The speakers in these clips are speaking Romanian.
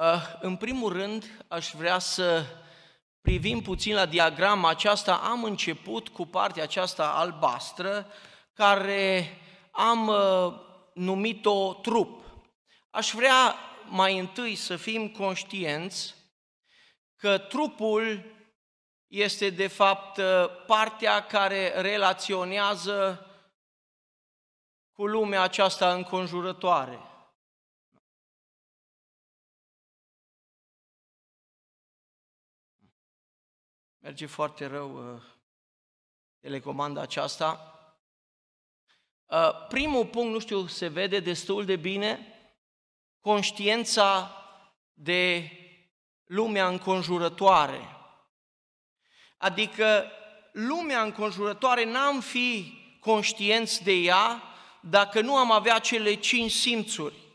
Ah, în primul rând, aș vrea să privim puțin la diagrama aceasta. Am început cu partea aceasta albastră, care am ah, numit-o trup. Aș vrea mai întâi să fim conștienți că trupul este de fapt ah, partea care relaționează cu lumea aceasta înconjurătoare. merge foarte rău uh, telecomanda aceasta. Uh, primul punct, nu știu, se vede destul de bine, conștiența de lumea înconjurătoare. Adică lumea înconjurătoare n-am fi conștienți de ea dacă nu am avea cele cinci simțuri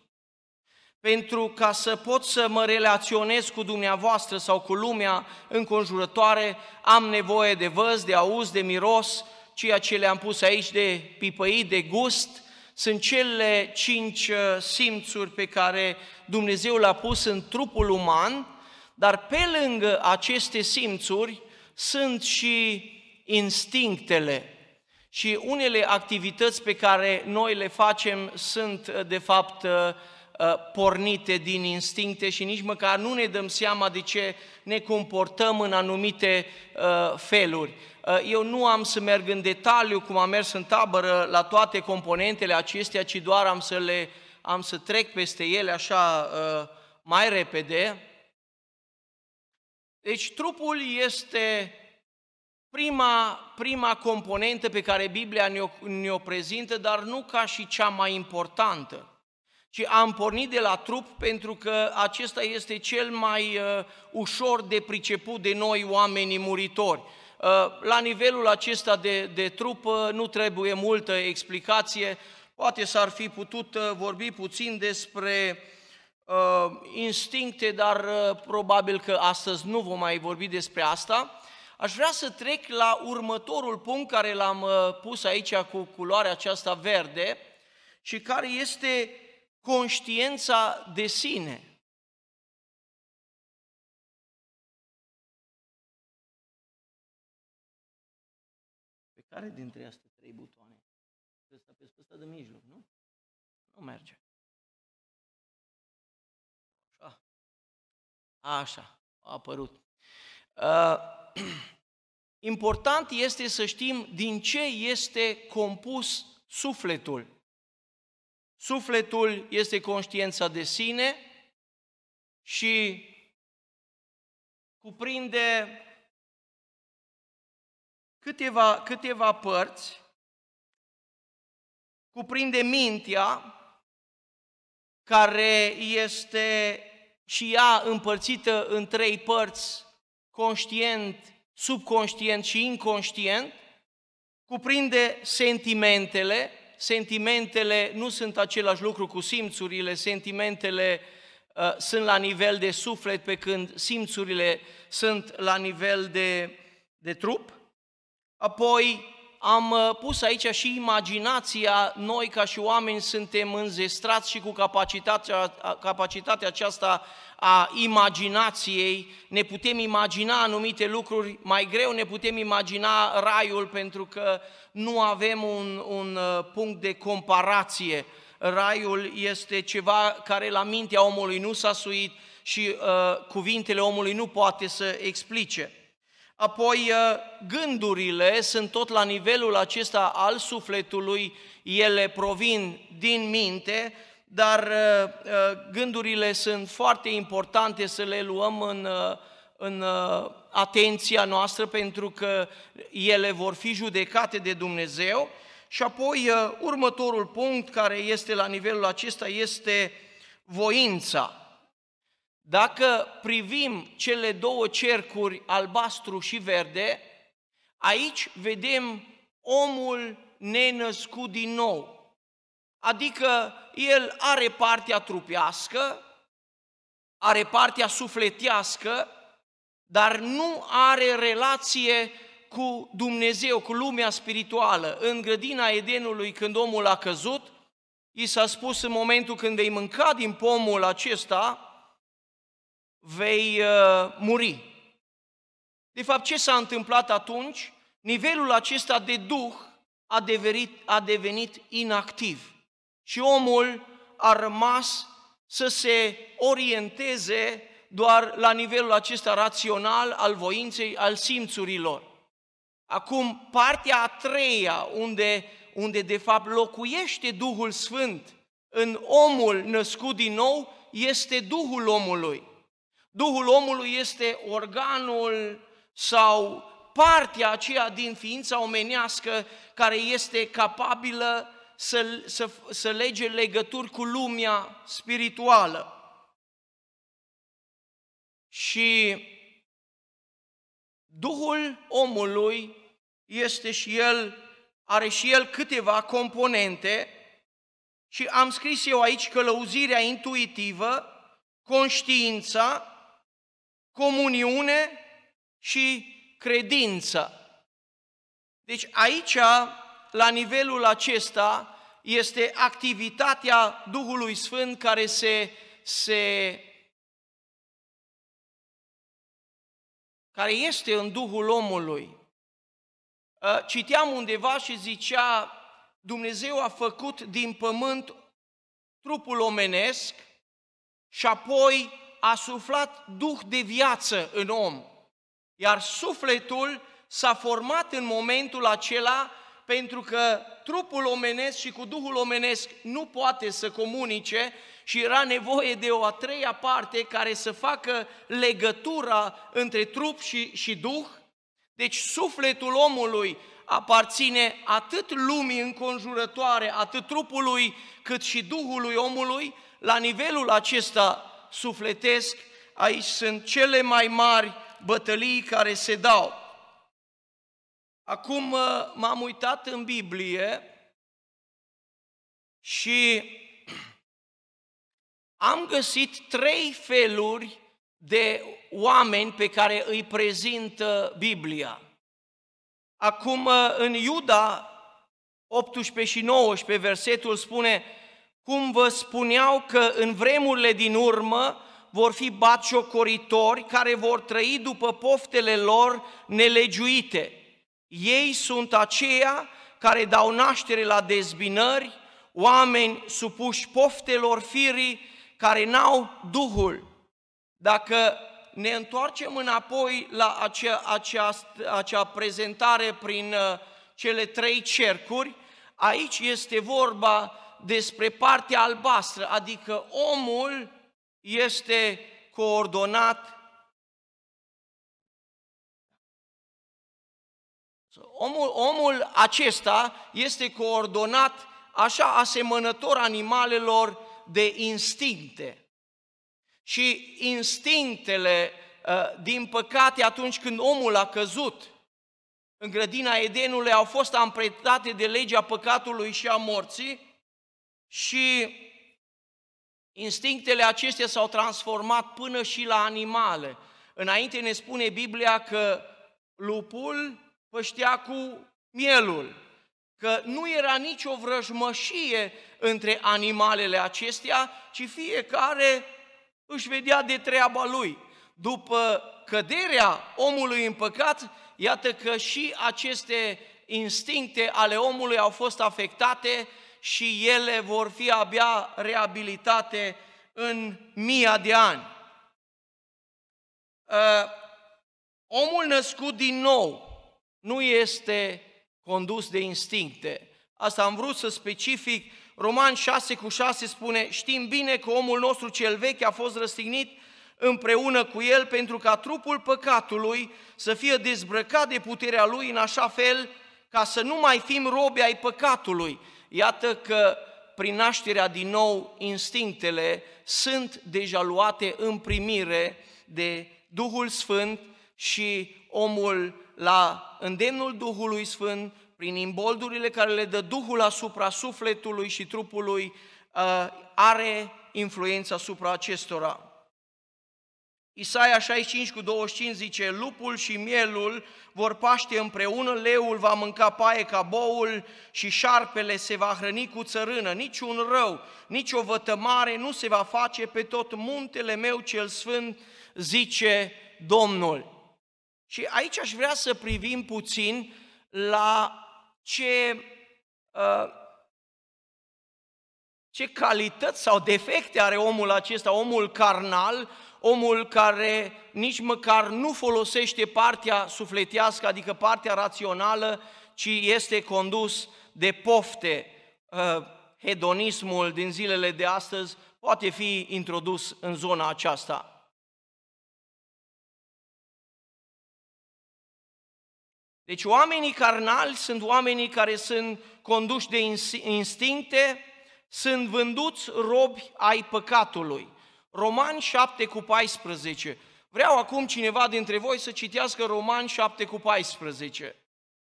pentru ca să pot să mă relaționez cu dumneavoastră sau cu lumea înconjurătoare, am nevoie de văz, de auz, de miros, ceea ce le-am pus aici de pipăit, de gust, sunt cele cinci uh, simțuri pe care Dumnezeu l-a pus în trupul uman, dar pe lângă aceste simțuri sunt și instinctele. Și unele activități pe care noi le facem sunt, uh, de fapt, uh, Uh, pornite din instincte și nici măcar nu ne dăm seama de ce ne comportăm în anumite uh, feluri. Uh, eu nu am să merg în detaliu cum am mers în tabără la toate componentele acestea, ci doar am să le am să trec peste ele așa mai repede. Deci trupul este prima, prima componentă pe care Biblia ne-o, ne prezintă, dar nu ca și cea mai importantă ci am pornit de la trup pentru că acesta este cel mai uh, ușor de priceput de noi oamenii muritori. Uh, la nivelul acesta de, de trup uh, nu trebuie multă explicație, poate s-ar fi putut uh, vorbi puțin despre uh, instincte, dar uh, probabil că astăzi nu vom mai vorbi despre asta. Aș vrea să trec la următorul punct care l-am uh, pus aici cu culoarea aceasta verde și care este conștiința de sine. Pe care dintre astea trei butoane? Pe ăsta, pe ăsta de mijloc, nu? Nu merge. Așa. Așa. A apărut. Uh, important este să știm din ce este compus sufletul. Sufletul este conștiința de sine și cuprinde câteva, câteva părți, cuprinde mintea, care este și ea împărțită în trei părți, conștient, subconștient și inconștient, cuprinde sentimentele, sentimentele nu sunt același lucru cu simțurile, sentimentele uh, sunt la nivel de suflet, pe când simțurile sunt la nivel de, de trup. Apoi, am uh, pus aici și imaginația, noi ca și oameni suntem înzestrați și cu capacitatea, capacitatea aceasta a imaginației, ne putem imagina anumite lucruri, mai greu ne putem imagina raiul pentru că nu avem un, un uh, punct de comparație. Raiul este ceva care la mintea omului nu s-a suit și uh, cuvintele omului nu poate să explice. Apoi, uh, gândurile sunt tot la nivelul acesta al sufletului, ele provin din minte, dar uh, uh, gândurile sunt foarte importante să le luăm în, în atenția noastră pentru că ele vor fi judecate de Dumnezeu. Și apoi următorul punct care este la nivelul acesta este voința. Dacă privim cele două cercuri, albastru și verde, aici vedem omul nenăscut din nou. Adică el are partea trupească, are partea sufletească, dar nu are relație cu Dumnezeu, cu lumea spirituală. În grădina Edenului, când omul a căzut, i s-a spus în momentul când vei mânca din pomul acesta, vei uh, muri. De fapt, ce s-a întâmplat atunci? Nivelul acesta de duh a devenit, a devenit inactiv și omul a rămas să se orienteze doar la nivelul acesta rațional al voinței, al simțurilor. Acum, partea a treia, unde, unde de fapt locuiește Duhul Sfânt în omul născut din nou, este Duhul omului. Duhul omului este organul sau partea aceea din ființa omenească care este capabilă să, să, să lege legături cu lumea spirituală. Și Duhul omului este și el, are și el câteva componente și am scris eu aici călăuzirea intuitivă, conștiința, comuniune și credință. Deci aici, la nivelul acesta, este activitatea Duhului Sfânt care se, se care este în Duhul omului. Ă, citeam undeva și zicea, Dumnezeu a făcut din pământ trupul omenesc și apoi a suflat duh de viață în om, iar sufletul s-a format în momentul acela pentru că trupul omenesc și cu duhul omenesc nu poate să comunice și era nevoie de o a treia parte care să facă legătura între trup și, și duh. Deci sufletul omului aparține atât lumii înconjurătoare, atât trupului, cât și duhului omului. La nivelul acesta sufletesc, aici sunt cele mai mari bătălii care se dau. Acum uh, m-am uitat în Biblie și am găsit trei feluri de oameni pe care îi prezintă Biblia. Acum, uh, în Iuda 18 și 19, versetul spune, cum vă spuneau că în vremurile din urmă vor fi baciocoritori care vor trăi după poftele lor nelegiuite. Ei sunt aceia care dau naștere la dezbinări, oameni supuși poftelor firii care n-au Duhul. Dacă ne întoarcem înapoi la acea, acea, acea prezentare prin uh, cele trei cercuri, aici este vorba despre partea albastră, adică omul este coordonat. Omul, omul acesta este coordonat așa asemănător animalelor de instincte. Și instinctele, ă, din păcate, atunci când omul a căzut în grădina Edenului, au fost amprentate de legea păcatului și a morții, și instinctele acestea s-au transformat până și la animale. Înainte ne spune Biblia că lupul păștea cu mielul, că nu era nicio vrăjmășie între animalele acestea, ci fiecare își vedea de treaba lui. După căderea omului în păcat, iată că și aceste instincte ale omului au fost afectate și ele vor fi abia reabilitate în mii de ani. Ă, omul născut din nou nu este condus de instincte. Asta am vrut să specific. Roman 6 cu 6 spune, știm bine că omul nostru cel vechi a fost răstignit împreună cu el pentru ca trupul păcatului să fie dezbrăcat de puterea lui în așa fel ca să nu mai fim robi ai păcatului, Iată că prin nașterea din nou, instinctele sunt deja luate în primire de Duhul Sfânt și omul la îndemnul Duhului Sfânt, prin imboldurile care le dă Duhul asupra sufletului și trupului, uh, are influența asupra acestora. Isaia 65 cu 25 zice, lupul și mielul vor paște împreună, leul va mânca paie ca boul și șarpele se va hrăni cu țărână, niciun rău, o vătămare nu se va face pe tot muntele meu cel sfânt, zice Domnul. Și aici aș vrea să privim puțin la ce, ă, ce calități sau defecte are omul acesta, omul carnal, omul care nici măcar nu folosește partea sufletească, adică partea rațională, ci este condus de pofte. Uh, hedonismul din zilele de astăzi poate fi introdus în zona aceasta. Deci oamenii carnali sunt oamenii care sunt conduși de instincte, sunt vânduți robi ai păcatului. Romani 7 cu 14. Vreau acum cineva dintre voi să citească Romani 7 cu 14,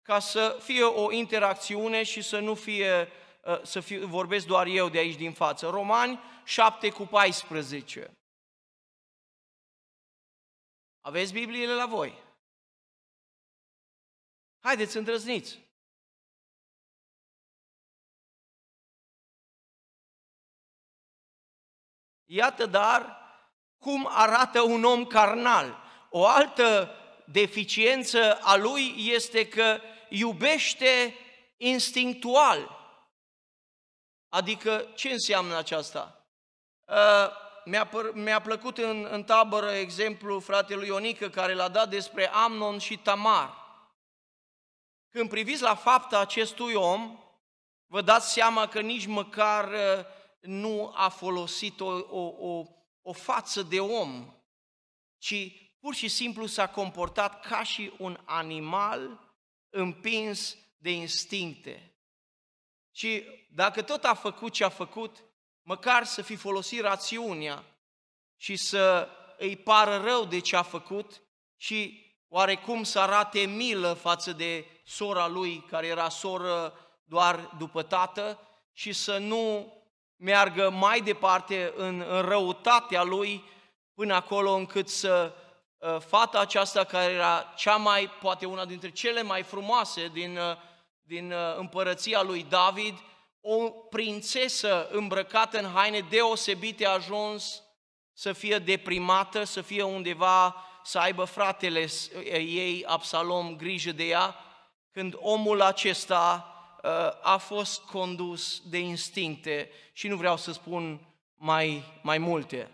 ca să fie o interacțiune și să nu fie, uh, să fiu, vorbesc doar eu de aici din față. Romani 7 cu 14. Aveți Bibliile la voi. Haideți, îndrăzniți! Iată dar cum arată un om carnal. O altă deficiență a lui este că iubește instinctual. Adică ce înseamnă aceasta? Uh, mi-a, mi plăcut în, în tabără exemplu fratelui Ionică care l-a dat despre Amnon și Tamar. Când priviți la fapta acestui om, vă dați seama că nici măcar uh, nu a folosit o, o, o, o față de om, ci pur și simplu s-a comportat ca și un animal împins de instincte. Și dacă tot a făcut ce a făcut, măcar să fi folosit rațiunea și să îi pară rău de ce a făcut și oarecum să arate milă față de sora lui, care era soră doar după tată, și să nu meargă mai departe în, în răutatea lui, până acolo încât să ă, fata aceasta care era cea mai, poate una dintre cele mai frumoase din, ă, din ă, împărăția lui David, o prințesă îmbrăcată în haine deosebite a ajuns să fie deprimată, să fie undeva, să aibă fratele ei, Absalom, grijă de ea, când omul acesta Uh, a fost condus de instincte și nu vreau să spun mai, mai multe.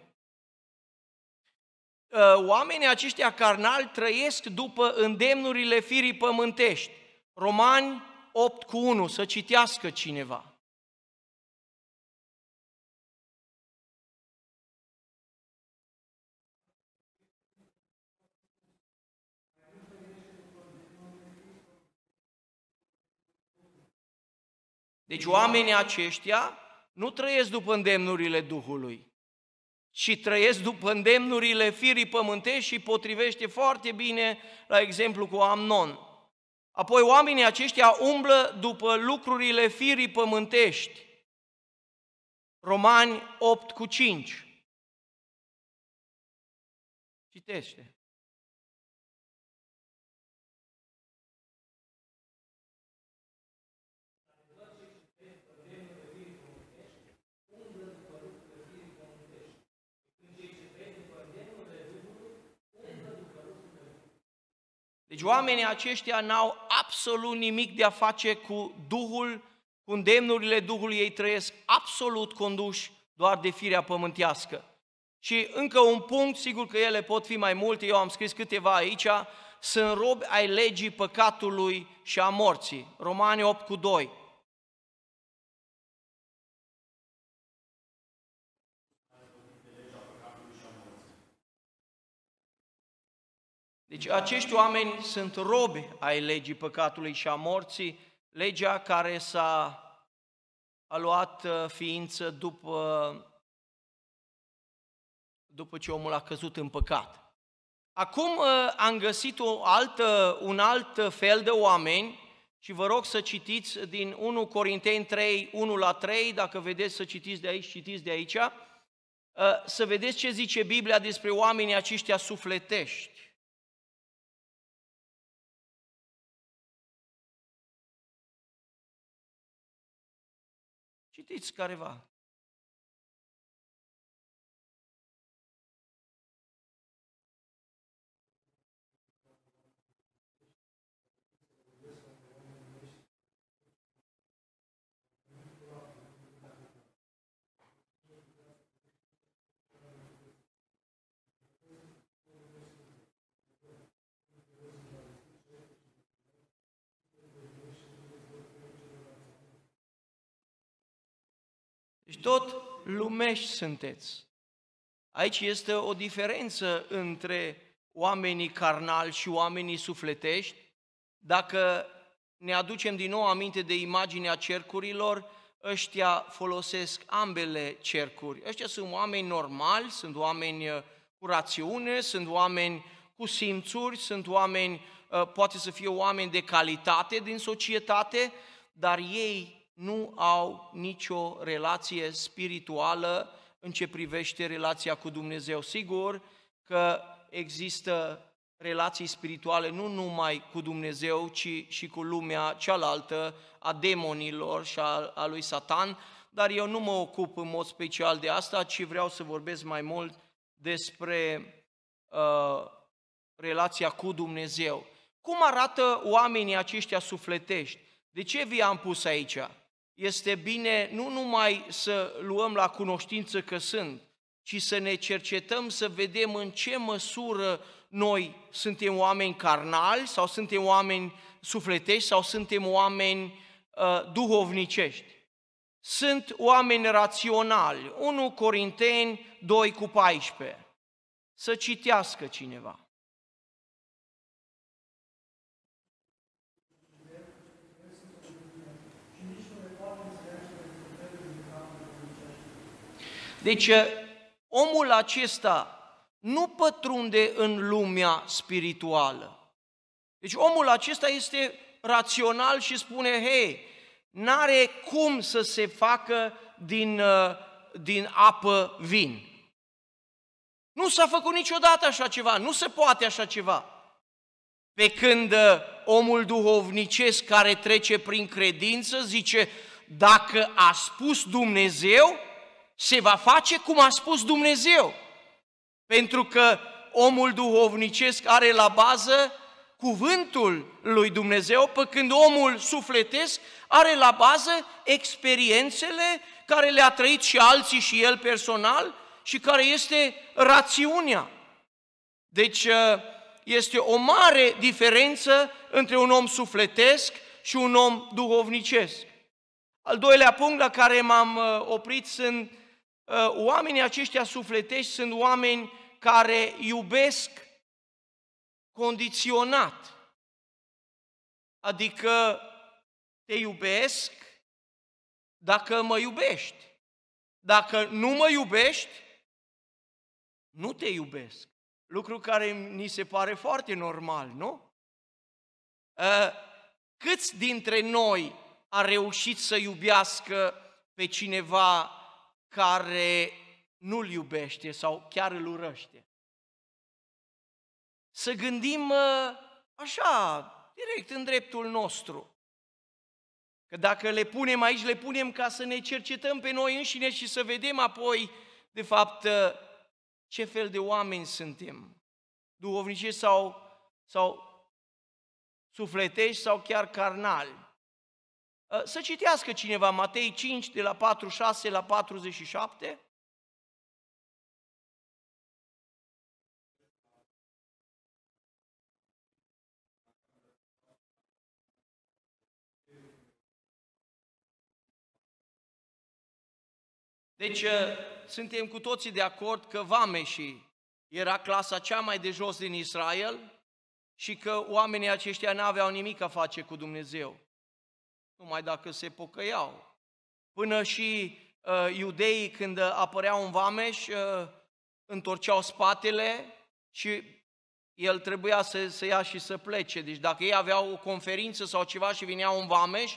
Uh, oamenii aceștia carnali trăiesc după îndemnurile firii pământești. Romani 8 cu 1, să citească cineva. Deci oamenii aceștia nu trăiesc după îndemnurile Duhului, ci trăiesc după îndemnurile firii pământești și potrivește foarte bine la exemplu cu Amnon. Apoi oamenii aceștia umblă după lucrurile firii pământești. Romani 8 cu 5. Citește. Deci oamenii aceștia n-au absolut nimic de a face cu Duhul, cu îndemnurile Duhului, ei trăiesc absolut conduși doar de firea pământească. Și încă un punct, sigur că ele pot fi mai multe, eu am scris câteva aici, sunt robi ai legii păcatului și a morții. Romanii 8 cu 2. Deci acești oameni sunt robi ai legii păcatului și a morții, legea care s-a a luat uh, ființă după, după ce omul a căzut în păcat. Acum uh, am găsit o altă, un alt fel de oameni și vă rog să citiți din 1 Corinteni 3, 1 la 3, dacă vedeți să citiți de aici, citiți de aici, uh, să vedeți ce zice Biblia despre oamenii aceștia sufletești. vždycky ryba. tot lumești sunteți. Aici este o diferență între oamenii carnali și oamenii sufletești. Dacă ne aducem din nou aminte de imaginea cercurilor, ăștia folosesc ambele cercuri. Ăștia sunt oameni normali, sunt oameni uh, cu rațiune, sunt oameni cu simțuri, sunt oameni, uh, poate să fie oameni de calitate din societate, dar ei nu au nicio relație spirituală în ce privește relația cu Dumnezeu. Sigur că există relații spirituale nu numai cu Dumnezeu, ci și cu lumea cealaltă, a demonilor și a, a lui Satan, dar eu nu mă ocup în mod special de asta, ci vreau să vorbesc mai mult despre uh, relația cu Dumnezeu. Cum arată oamenii aceștia sufletești? De ce vi-am pus aici? este bine nu numai să luăm la cunoștință că sunt, ci să ne cercetăm să vedem în ce măsură noi suntem oameni carnali sau suntem oameni sufletești sau suntem oameni uh, duhovnicești. Sunt oameni raționali. 1 Corinteni 2 cu 14. Să citească cineva. Deci, eh, omul acesta nu pătrunde în lumea spirituală. Deci omul acesta este rațional și spune, hei, n-are cum să se facă din, eh, din apă vin. Nu s-a făcut niciodată așa ceva, nu se poate așa ceva. Pe când eh, omul duhovnicesc care trece prin credință zice, dacă a spus Dumnezeu, se va face cum a spus Dumnezeu. Pentru că omul duhovnicesc are la bază cuvântul lui Dumnezeu, pe când omul sufletesc are la bază experiențele care le-a trăit și alții și el personal și care este rațiunea. Deci uh, este o mare diferență între un om sufletesc și un om duhovnicesc. Al doilea punct la care m-am uh, oprit sunt Uh, oamenii aceștia sufletești sunt oameni care iubesc condiționat. Adică te iubesc dacă mă iubești. Dacă nu mă iubești, nu te iubesc. Lucru care ni se pare foarte normal, nu? Uh, câți dintre noi a reușit să iubească pe cineva care nu-l iubește sau chiar îl urăște. Să gândim uh, așa, direct în dreptul nostru. Că dacă le punem aici, le punem ca să ne cercetăm pe noi înșine și să vedem apoi, de fapt, uh, ce fel de oameni suntem. Duhovnicești sau, sau sufletești sau chiar carnali. Ă, să citească cineva Matei 5, de la 46 la 47. Deci ă, suntem cu toții de acord că vameșii era clasa cea mai de jos din Israel și că oamenii aceștia n-aveau nimic a face cu Dumnezeu numai dacă se pocăiau. Până și uh, iudeii, când apăreau în vameș, uh, întorceau spatele și el trebuia să, să ia și să plece. Deci dacă ei aveau o conferință sau ceva și vineau în vameș,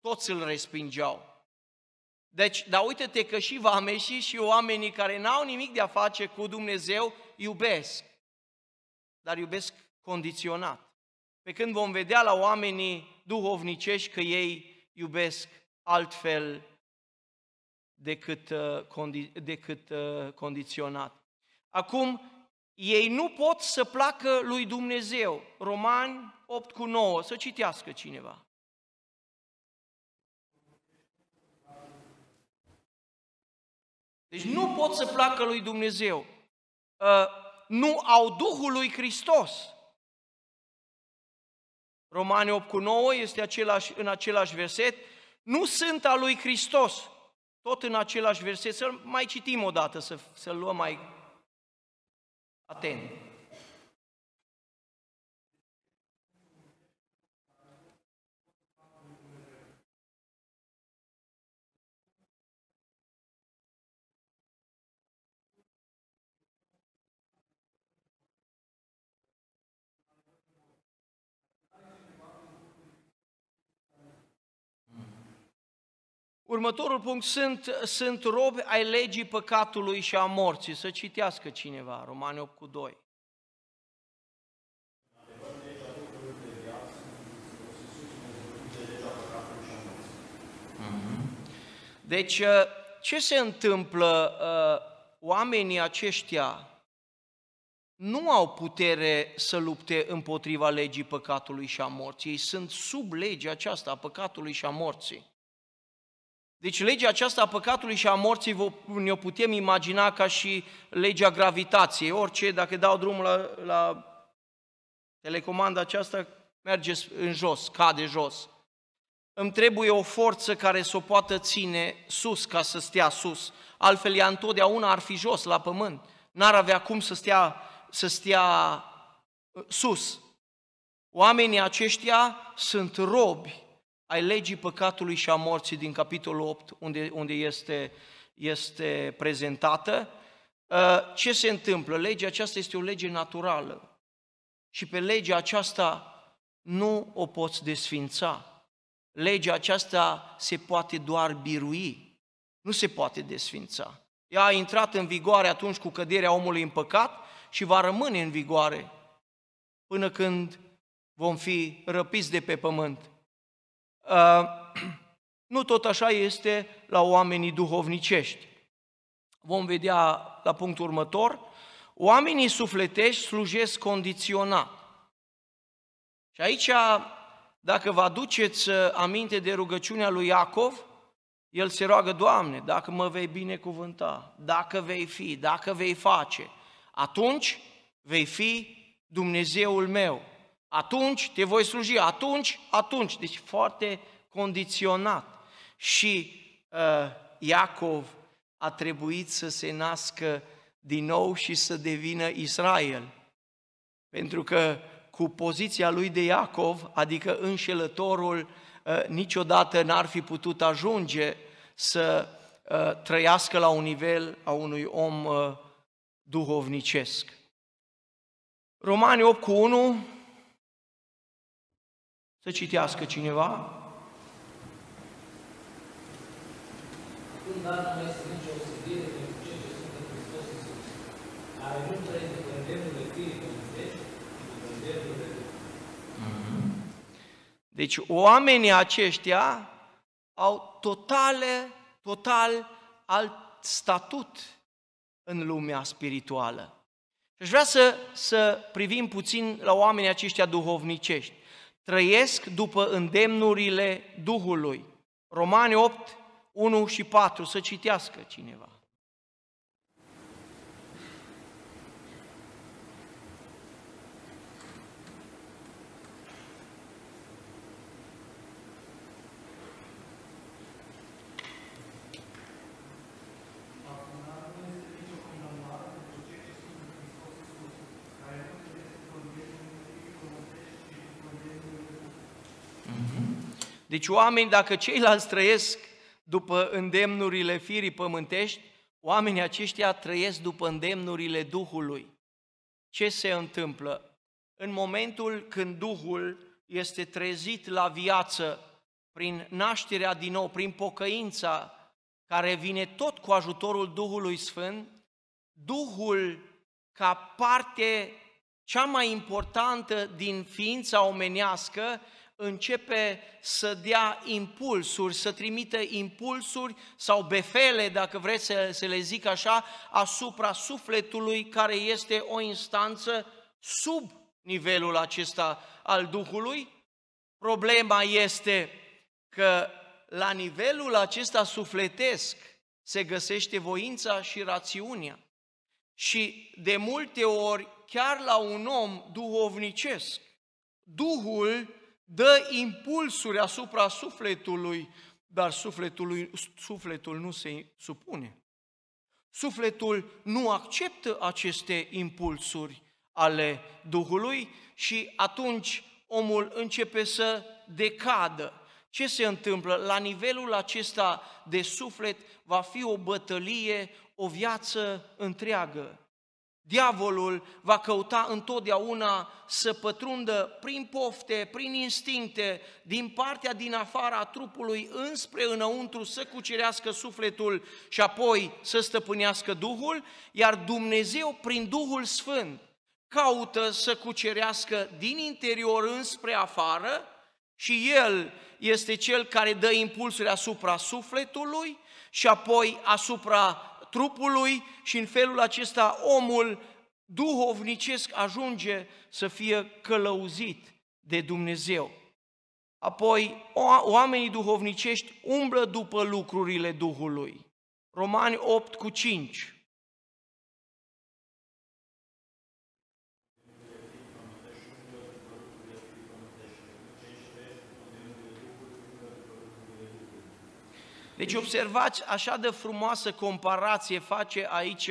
toți îl respingeau. Deci, dar uite-te că și vameșii și oamenii care n-au nimic de a face cu Dumnezeu iubesc, dar iubesc condiționat. Pe când vom vedea la oamenii duhovnicești că ei iubesc altfel decât, uh, condi- decât uh, condiționat. Acum, ei nu pot să placă lui Dumnezeu. Romani 8 cu 9, să citească cineva. Deci nu pot să placă lui Dumnezeu. Uh, nu au Duhul lui Hristos. Romani 8 cu 9 este același, în același verset, nu sunt al lui Hristos. Tot în același verset, să mai citim o dată, să, să luăm mai atent. Următorul punct, sunt, sunt robi ai legii păcatului și a morții. Să citească cineva, Romani 8 cu 2. Mhm. Deci, uh, ce se întâmplă? Uh, oamenii aceștia nu au putere să lupte împotriva legii păcatului și a morții. Ei sunt sub legea aceasta a păcatului și a morții. Deci legea aceasta a păcatului și a morții ne-o putem imagina ca și legea gravitației. Orice, dacă dau drumul la, la telecomanda aceasta, merge în jos, cade jos. Îmi trebuie o forță care să o poată ține sus ca să stea sus. Altfel ea întotdeauna ar fi jos la pământ. N-ar avea cum să stea, să stea ă, sus. Oamenii aceștia sunt robi ai legii păcatului și a morții din capitolul 8, unde, unde este, este prezentată, uh, ce se întâmplă? Legea aceasta este o lege naturală și pe legea aceasta nu o poți desfința. Legea aceasta se poate doar birui, nu se poate desfința. Ea a intrat în vigoare atunci cu căderea omului în păcat și va rămâne în vigoare până când vom fi răpiți de pe pământ. Uh, nu tot așa este la oamenii duhovnicești. Vom vedea la punctul următor. Oamenii sufletești slujesc condiționat. Și aici, dacă vă aduceți uh, aminte de rugăciunea lui Iacov, el se roagă, Doamne, dacă mă vei binecuvânta, dacă vei fi, dacă vei face, atunci vei fi Dumnezeul meu. Atunci te voi sluji, atunci, atunci. Deci foarte condiționat. Și uh, Iacov a trebuit să se nască din nou și să devină Israel. Pentru că cu poziția lui de Iacov, adică înșelătorul, uh, niciodată n-ar fi putut ajunge să uh, trăiască la un nivel a unui om uh, duhovnicesc. Romani 8 cu 1 să citească cineva? Când dată nu este nicio osebire sivire pentru ceea ce sunt în Hristos Iisus, care nu trăiește de îndemnurile firii părintești, ci de îndemnurile mhm. deci oamenii aceștia au totale, total alt statut în lumea spirituală. Și aș vrea să, să privim puțin la oamenii aceștia duhovnicești trăiesc după îndemnurile Duhului. Romani 8, 1 și 4, să citească cineva. Deci oameni, dacă ceilalți trăiesc după îndemnurile firii pământești, oamenii aceștia trăiesc după îndemnurile Duhului. Ce se întâmplă? În momentul când Duhul este trezit la viață prin nașterea din nou, prin pocăința care vine tot cu ajutorul Duhului Sfânt, Duhul ca parte cea mai importantă din ființa omenească începe să dea impulsuri, să trimite impulsuri sau befele, dacă vreți să, să le zic așa, asupra sufletului care este o instanță sub nivelul acesta al Duhului. Problema este că la nivelul acesta sufletesc se găsește voința și rațiunea. Și de multe ori, chiar la un om duhovnicesc, Duhul dă impulsuri asupra sufletului, dar sufletul, sufletul nu se supune. Sufletul nu acceptă aceste impulsuri ale Duhului și atunci omul începe să decadă. Ce se întâmplă? La nivelul acesta de suflet va fi o bătălie, o viață întreagă. Diavolul va căuta întotdeauna să pătrundă prin pofte, prin instincte, din partea din afara trupului înspre înăuntru să cucerească sufletul și apoi să stăpânească Duhul, iar Dumnezeu prin Duhul Sfânt caută să cucerească din interior înspre afară și El este Cel care dă impulsuri asupra sufletului și apoi asupra trupului și în felul acesta omul duhovnicesc ajunge să fie călăuzit de Dumnezeu. Apoi, oamenii duhovnicești umblă după lucrurile Duhului. Romani 8 cu 5. Deci observați așa de frumoasă comparație face aici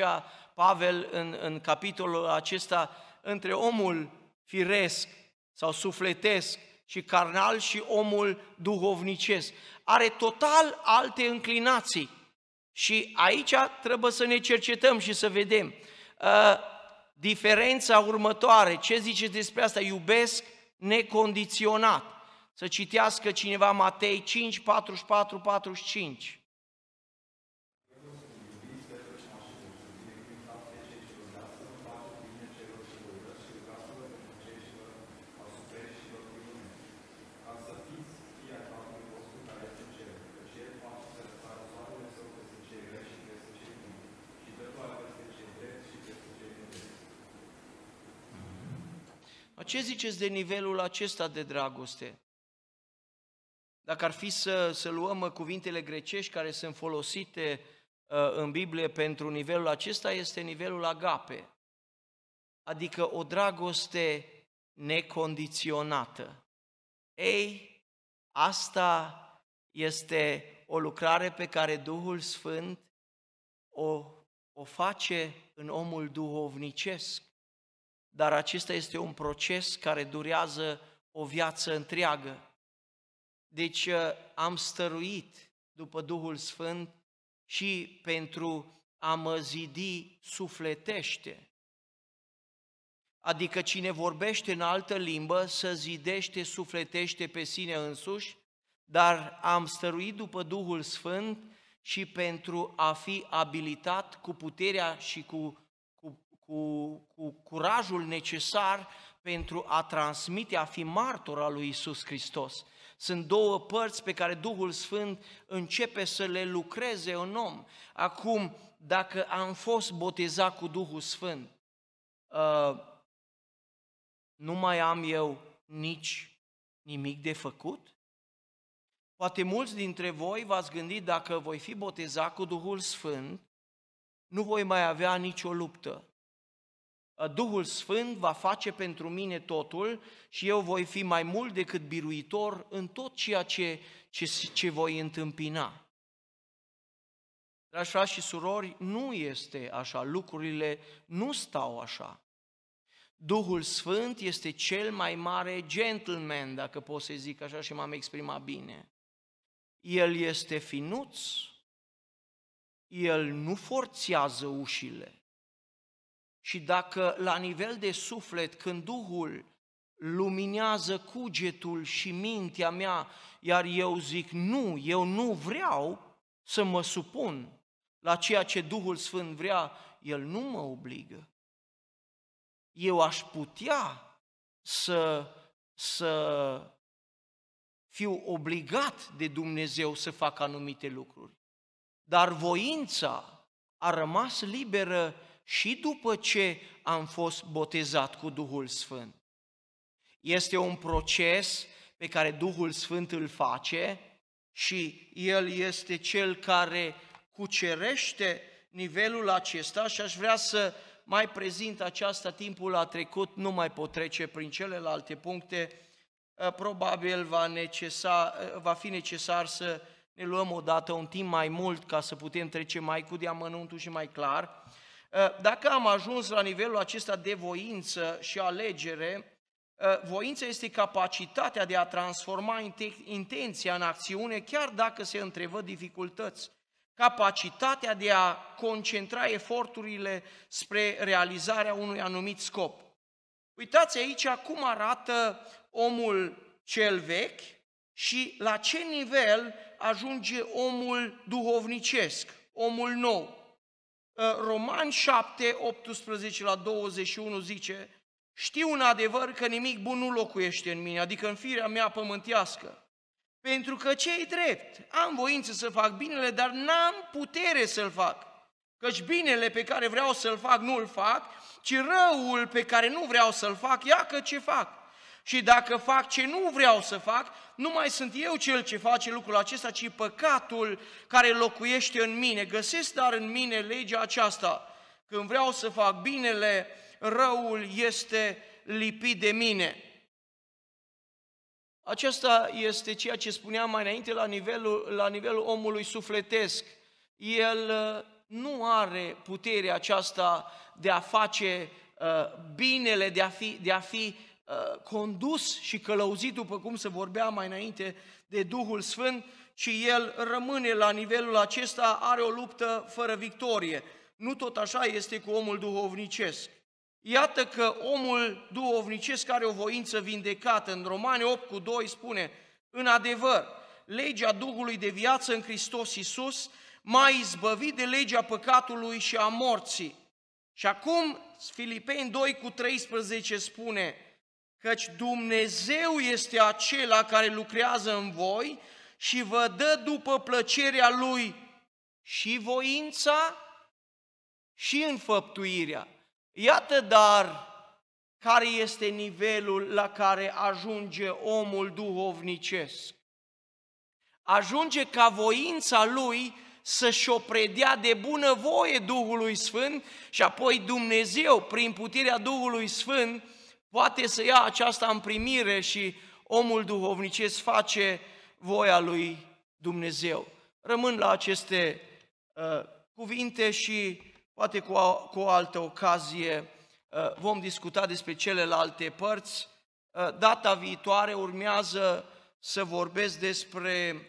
Pavel în, în capitolul acesta între omul firesc sau sufletesc și carnal și omul duhovnicesc. Are total alte înclinații. Și aici trebuie să ne cercetăm și să vedem. Uh, diferența următoare, ce zice despre asta? Iubesc necondiționat să citească cineva Matei 5, 44, 45. Ce ziceți de nivelul acesta de dragoste? Dacă ar fi să, să luăm uh, cuvintele grecești care sunt folosite uh, în Biblie pentru nivelul acesta, este nivelul agape, adică o dragoste necondiționată. Ei, asta este o lucrare pe care Duhul Sfânt o, o face în omul duhovnicesc. Dar acesta este un proces care durează o viață întreagă. Deci uh, am stăruit după Duhul Sfânt și pentru a mă zidi sufletește. Adică cine vorbește în altă limbă să zidește, sufletește pe sine însuși, dar am stăruit după Duhul Sfânt și pentru a fi abilitat cu puterea și cu, cu, cu, cu curajul necesar pentru a transmite, a fi martor al lui Isus Hristos. Sunt două părți pe care Duhul Sfânt începe să le lucreze în om. Acum, dacă am fost botezat cu Duhul Sfânt, uh, nu mai am eu nici nimic de făcut? Poate mulți dintre voi v-ați gândit dacă voi fi botezat cu Duhul Sfânt, nu voi mai avea nicio luptă. Ă, Duhul Sfânt va face pentru mine totul și eu voi fi mai mult decât biruitor în tot ceea ce, ce, ce voi întâmpina. Dragi frați și surori, nu este așa, lucrurile nu stau așa. Duhul Sfânt este cel mai mare gentleman, dacă pot să zic așa și m-am exprimat bine. El este finuț, el nu forțează ușile, și dacă la nivel de suflet, când Duhul luminează cugetul și mintea mea, iar eu zic nu, eu nu vreau să mă supun la ceea ce Duhul Sfânt vrea, El nu mă obligă. Eu aș putea să, să fiu obligat de Dumnezeu să fac anumite lucruri, dar voința a rămas liberă și după ce am fost botezat cu Duhul Sfânt. Este un proces pe care Duhul Sfânt îl face și El este Cel care cucerește nivelul acesta și aș vrea să mai prezint aceasta, timpul a trecut, nu mai pot trece prin celelalte puncte, eh, probabil va, necesa, eh, va fi necesar să ne luăm odată un timp mai mult ca să putem trece mai cu diamănuntul și mai clar, Eh, dacă am ajuns la nivelul acesta de voință și alegere, eh, voința este capacitatea de a transforma intenția în acțiune, chiar dacă se întrevă dificultăți. Capacitatea de a concentra eforturile spre realizarea unui anumit scop. Uitați aici cum arată omul cel vechi și la ce nivel ajunge omul duhovnicesc, omul nou. Roman 7, 18 la 21 zice, știu în adevăr că nimic bun nu locuiește în mine, adică în firea mea pământească. Pentru că ce drept? Am voință să fac binele, dar n-am putere să-l fac. Căci binele pe care vreau să-l fac, nu-l fac, ci răul pe care nu vreau să-l fac, ia că ce fac. Și dacă fac ce nu vreau să fac, nu mai sunt eu cel ce face lucrul acesta, ci păcatul care locuiește în mine. Găsesc dar în mine legea aceasta. Când vreau să fac binele, răul este lipit de mine. Aceasta este ceea ce spuneam mai înainte la nivelul, la nivelul omului sufletesc. El uh, nu are puterea aceasta de a face uh, binele, de a fi, de a fi Uh, condus și călăuzit, după cum se vorbea mai înainte, de Duhul Sfânt, ci el rămâne la nivelul acesta, are o luptă fără victorie. Nu tot așa este cu omul duhovnicesc. Iată că omul duhovnicesc are o voință vindecată. În Romane 8 cu 2 spune, în adevăr, legea Duhului de viață în Hristos Iisus m-a izbăvit de legea păcatului și a morții. Și acum Filipeni 2 cu 13 spune, căci Dumnezeu este acela care lucrează în voi și vă dă după plăcerea Lui și voința și înfăptuirea. Iată dar care este nivelul la care ajunge omul duhovnicesc. Ajunge ca voința lui să-și opredea de de bunăvoie Duhului Sfânt și apoi Dumnezeu, prin puterea Duhului Sfânt, Poate să ia aceasta în primire și omul duhovnicesc face voia lui Dumnezeu. Rămân la aceste uh, cuvinte și poate cu, a, cu o altă ocazie uh, vom discuta despre celelalte părți. Uh, data viitoare urmează să vorbesc despre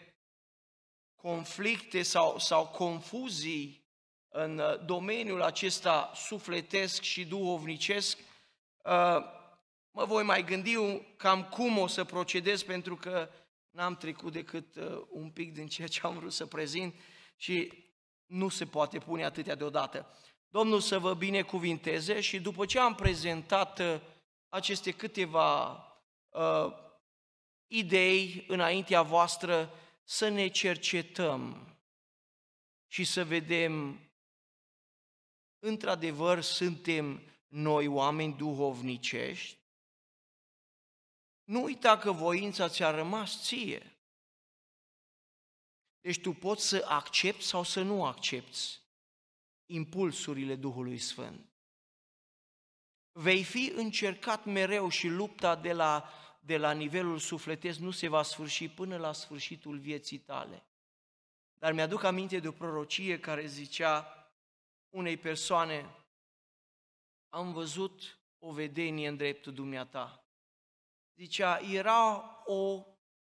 conflicte sau, sau confuzii în domeniul acesta sufletesc și duhovnicesc. Uh, mă voi mai gândi cam cum o să procedez pentru că n-am trecut decât uh, un pic din ceea ce am vrut să prezint și nu se poate pune atâtea deodată. Domnul să vă binecuvinteze și după ce am prezentat uh, aceste câteva uh, idei înaintea voastră, să ne cercetăm și să vedem, într-adevăr, suntem noi oameni duhovnicești, nu uita că voința ți-a rămas ție. Deci tu poți să accepti sau să nu accepti impulsurile Duhului Sfânt. Vei fi încercat mereu și lupta de la, de la nivelul sufletesc nu se va sfârși până la sfârșitul vieții tale. Dar mi-aduc aminte de o prorocie care zicea unei persoane, am văzut o vedenie în dreptul dumneata zicea, era o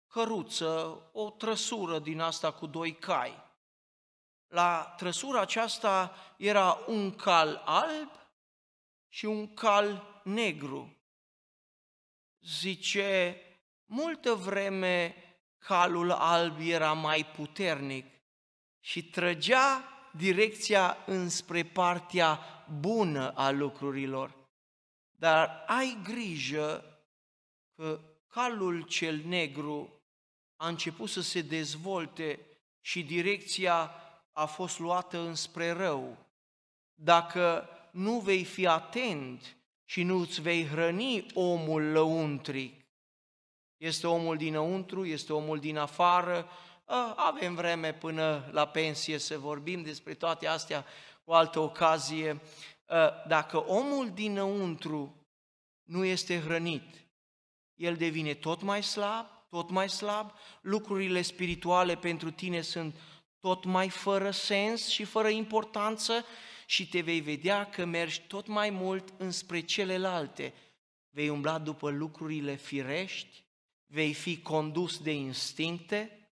căruță, o trăsură din asta cu doi cai. La trăsura aceasta era un cal alb și un cal negru. Zice, multă vreme calul alb era mai puternic și trăgea direcția înspre partea bună a lucrurilor. Dar ai grijă că calul cel negru a început să se dezvolte și direcția a fost luată înspre rău. Dacă nu vei fi atent și nu îți vei hrăni omul lăuntric, este omul dinăuntru, este omul din afară, ă, avem vreme până la pensie să vorbim despre toate astea cu altă ocazie. Ă, dacă omul dinăuntru nu este hrănit, el devine tot mai slab, tot mai slab, lucrurile spirituale pentru tine sunt tot mai fără sens și fără importanță și te vei vedea că mergi tot mai mult înspre celelalte. Vei umbla după lucrurile firești, vei fi condus de instincte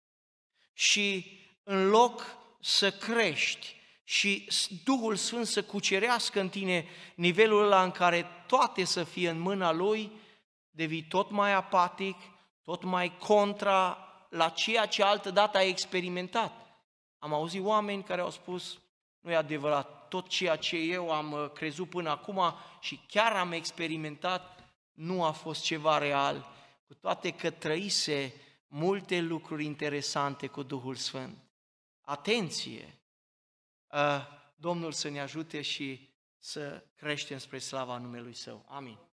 și în loc să crești și Duhul Sfânt să cucerească în tine nivelul ăla în care toate să fie în mâna Lui, devii tot mai apatic, tot mai contra la ceea ce dată ai experimentat. Am auzit oameni care au spus, nu e adevărat, tot ceea ce eu am uh, crezut până acum și chiar am experimentat, nu a fost ceva real, cu toate că trăise multe lucruri interesante cu Duhul Sfânt. Atenție! Uh, Domnul să ne ajute și să creștem spre slava numelui Său. Amin.